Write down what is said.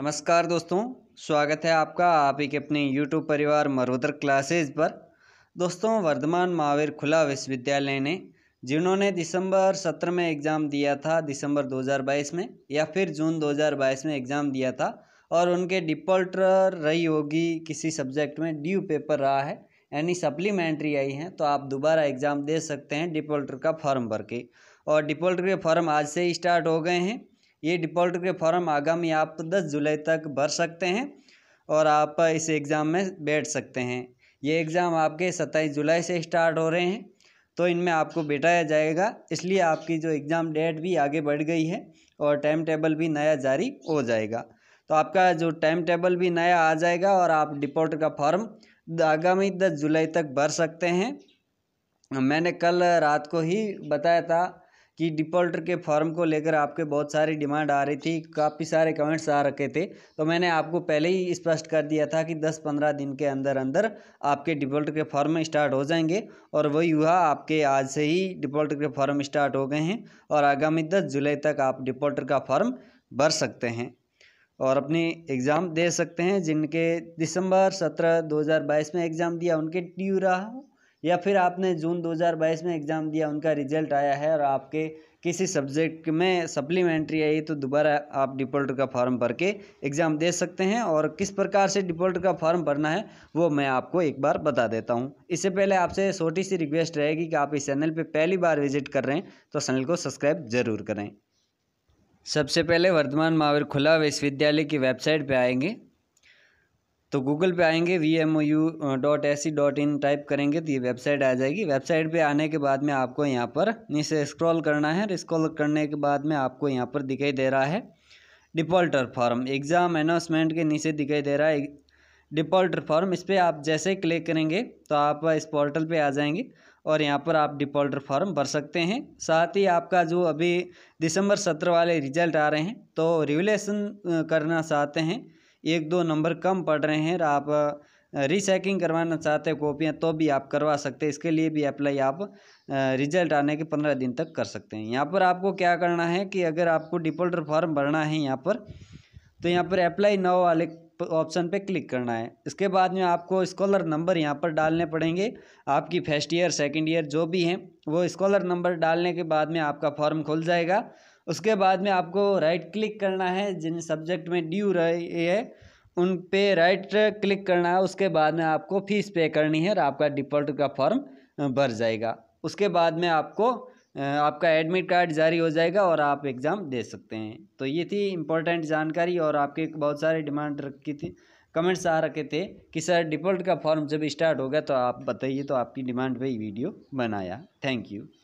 नमस्कार दोस्तों स्वागत है आपका आप ही के अपने यूट्यूब परिवार मरोदर क्लासेज पर दोस्तों वर्धमान महावीर खुला विश्वविद्यालय ने जिन्होंने दिसंबर सत्रह में एग्ज़ाम दिया था दिसंबर 2022 में या फिर जून 2022 में एग्ज़ाम दिया था और उनके डिपोल्टर रही होगी किसी सब्जेक्ट में ड्यू पेपर रहा है यानी सप्लीमेंट्री आई हैं तो आप दोबारा एग्ज़ाम दे सकते हैं डिपोल्टर का फॉर्म भर के और डिपोल्टर के फॉर्म आज से ही स्टार्ट हो गए हैं ये डिफ़ॉल्टर के फॉर्म आगामी आप 10 जुलाई तक भर सकते हैं और आप इस एग्ज़ाम में बैठ सकते हैं ये एग्ज़ाम आपके 27 जुलाई से स्टार्ट हो रहे हैं तो इनमें आपको बैठाया जाएगा इसलिए आपकी जो एग्ज़ाम डेट भी आगे बढ़ गई है और टाइम टेबल भी नया जारी हो जाएगा तो आपका जो टाइम टेबल भी नया आ जाएगा और आप डिपोर्ट का फॉर्म आगामी दस जुलाई तक भर सकते हैं मैंने कल रात को ही बताया था कि डिफ़ॉल्टर के फॉर्म को लेकर आपके बहुत सारी डिमांड आ रही थी काफ़ी सारे कमेंट्स आ रखे थे तो मैंने आपको पहले ही स्पष्ट कर दिया था कि 10-15 दिन के अंदर अंदर आपके डिफ़ॉल्टर के फॉर्म स्टार्ट हो जाएंगे और वही हुआ आपके आज से ही डिफ़ॉल्टर के फॉर्म स्टार्ट हो गए हैं और आगामी दस जुलाई तक आप डिफ़ॉल्टर का फॉर्म भर सकते हैं और अपनी एग्ज़ाम दे सकते हैं जिनके दिसंबर सत्रह 2022 में एग्ज़ाम दिया उनके ड्यू रहा या फिर आपने जून 2022 में एग्ज़ाम दिया उनका रिजल्ट आया है और आपके किसी सब्जेक्ट में सप्लीमेंट्री आई तो दोबारा आप डिफ़ॉल्ट का फॉर्म भर के एग्ज़ाम दे सकते हैं और किस प्रकार से डिफ़ॉल्ट का फॉर्म भरना है वो मैं आपको एक बार बता देता हूँ इससे पहले आपसे छोटी सी रिक्वेस्ट रहेगी कि आप इस चैनल पर पहली बार विजिट कर रहे हैं तो चैनल को सब्सक्राइब ज़रूर करें सबसे पहले वर्धमान महावीर खुला विश्वविद्यालय की वेबसाइट पर आएंगे तो गूगल पे आएंगे V M O U dot A C dot in type करेंगे तो ये वेबसाइट आ जाएगी वेबसाइट पे आने के बाद में आपको यहाँ पर नीचे स्क्रॉल करना है स्क्रॉल करने के बाद में आपको यहाँ पर दिखाई दे रहा है डिफ़ॉल्टर फॉर्म एग्ज़ाम अनाउंसमेंट के नीचे दिखाई दे रहा है डिफ़ॉल्टर फॉर्म इस पर आप जैसे क्लिक करेंगे तो आप इस पोर्टल पर आ जाएंगे और यहाँ पर आप डिफ़ॉल्टर फॉर्म भर सकते हैं साथ ही आपका जो अभी दिसंबर सत्रह वाले रिजल्ट आ रहे हैं तो रिवलेशन करना चाहते हैं एक दो नंबर कम पड़ रहे हैं आप रिसाइकिंग करवाना चाहते हैं कॉपियाँ तो भी आप करवा सकते हैं इसके लिए भी अप्लाई आप रिजल्ट आने के पंद्रह दिन तक कर सकते हैं यहाँ पर आपको क्या करना है कि अगर आपको डिपोल्टर फॉर्म भरना है यहाँ पर तो यहाँ पर अप्लाई नाउ वाले ऑप्शन पे क्लिक करना है इसके बाद में आपको स्कॉलर नंबर यहाँ पर डालने पड़ेंगे आपकी फर्स्ट ईयर सेकेंड ईयर जो भी हैं वो स्कॉलर नंबर डालने के बाद में आपका फॉर्म खुल जाएगा उसके बाद में आपको राइट क्लिक करना है जिन सब्जेक्ट में ड्यू रही है उन पे राइट क्लिक करना है उसके बाद में आपको फीस पे करनी है और आपका डिफ़ॉल्ट का फॉर्म भर जाएगा उसके बाद में आपको आपका एडमिट कार्ड जारी हो जाएगा और आप एग्ज़ाम दे सकते हैं तो ये थी इम्पोर्टेंट जानकारी और आपके बहुत सारे डिमांड रखी थी कमेंट्स आ रखे थे कि सर डिफ़ॉल्ट का फॉर्म जब स्टार्ट होगा तो आप बताइए तो आपकी डिमांड पर ही वीडियो बनाया थैंक यू